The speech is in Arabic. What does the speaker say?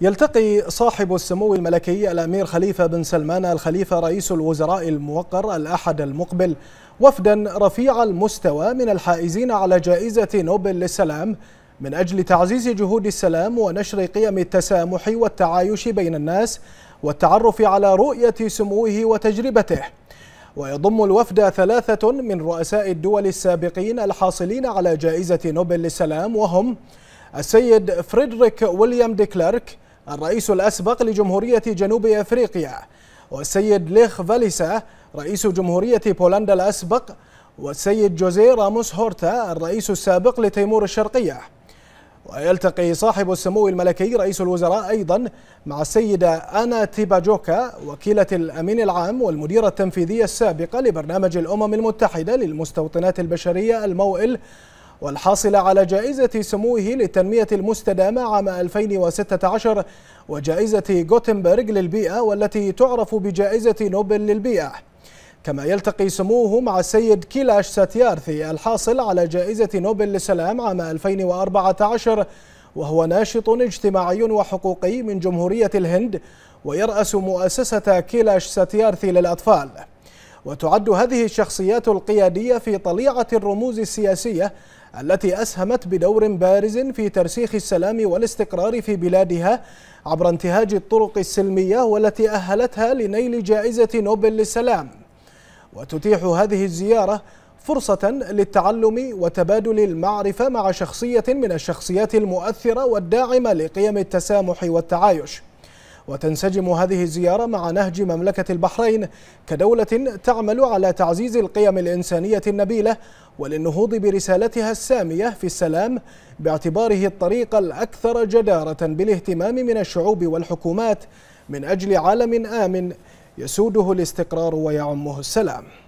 يلتقي صاحب السمو الملكي الأمير خليفة بن سلمان الخليفة رئيس الوزراء الموقر الأحد المقبل وفدا رفيع المستوى من الحائزين على جائزة نوبل للسلام من أجل تعزيز جهود السلام ونشر قيم التسامح والتعايش بين الناس والتعرف على رؤية سموه وتجربته ويضم الوفد ثلاثة من رؤساء الدول السابقين الحاصلين على جائزة نوبل للسلام وهم السيد فريدريك ويليام دي كلارك الرئيس الأسبق لجمهورية جنوب أفريقيا والسيد ليخ فاليسا رئيس جمهورية بولندا الأسبق والسيد جوزيه راموس هورتا الرئيس السابق لتيمور الشرقية ويلتقي صاحب السمو الملكي رئيس الوزراء أيضا مع السيدة أنا تيباجوكا وكيلة الأمين العام والمديرة التنفيذية السابقة لبرنامج الأمم المتحدة للمستوطنات البشرية الموئل والحاصل على جائزة سموه للتنمية المستدامة عام 2016 وجائزة غوتنبرغ للبيئة والتي تعرف بجائزة نوبل للبيئة كما يلتقي سموه مع السيد كيلاش ساتيارثي الحاصل على جائزة نوبل للسلام عام 2014 وهو ناشط اجتماعي وحقوقي من جمهورية الهند ويرأس مؤسسة كيلاش ساتيارثي للأطفال وتعد هذه الشخصيات القيادية في طليعة الرموز السياسية التي أسهمت بدور بارز في ترسيخ السلام والاستقرار في بلادها عبر انتهاج الطرق السلمية والتي أهلتها لنيل جائزة نوبل للسلام وتتيح هذه الزيارة فرصة للتعلم وتبادل المعرفة مع شخصية من الشخصيات المؤثرة والداعمة لقيم التسامح والتعايش وتنسجم هذه الزيارة مع نهج مملكة البحرين كدولة تعمل على تعزيز القيم الإنسانية النبيلة وللنهوض برسالتها السامية في السلام باعتباره الطريق الأكثر جدارة بالاهتمام من الشعوب والحكومات من أجل عالم آمن يسوده الاستقرار ويعمه السلام